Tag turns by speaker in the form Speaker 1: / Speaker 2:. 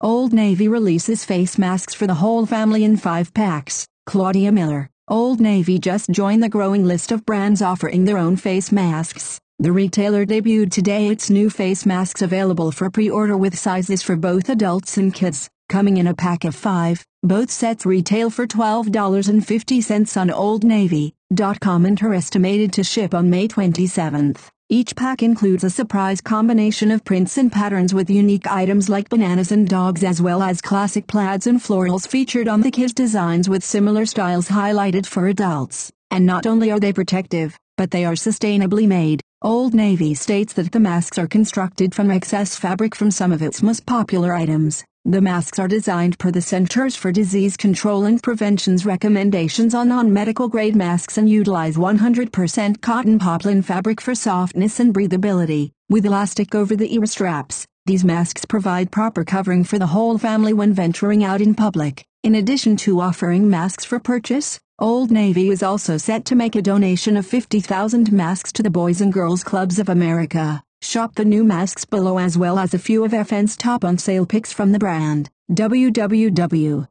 Speaker 1: Old Navy releases face masks for the whole family in five packs. Claudia Miller, Old Navy just joined the growing list of brands offering their own face masks. The retailer debuted today its new face masks available for pre-order with sizes for both adults and kids, coming in a pack of five. Both sets retail for $12.50 on oldnavy.com and are estimated to ship on May 27. Each pack includes a surprise combination of prints and patterns with unique items like bananas and dogs as well as classic plaids and florals featured on the kids' designs with similar styles highlighted for adults. And not only are they protective, but they are sustainably made. Old Navy states that the masks are constructed from excess fabric from some of its most popular items, the masks are designed per the Centers for Disease Control and Prevention's recommendations on non-medical grade masks and utilize 100% cotton poplin fabric for softness and breathability, with elastic over the ear straps. These masks provide proper covering for the whole family when venturing out in public. In addition to offering masks for purchase, Old Navy is also set to make a donation of 50,000 masks to the Boys and Girls Clubs of America. Shop the new masks below as well as a few of FN's top on sale picks from the brand. www.yahoo.com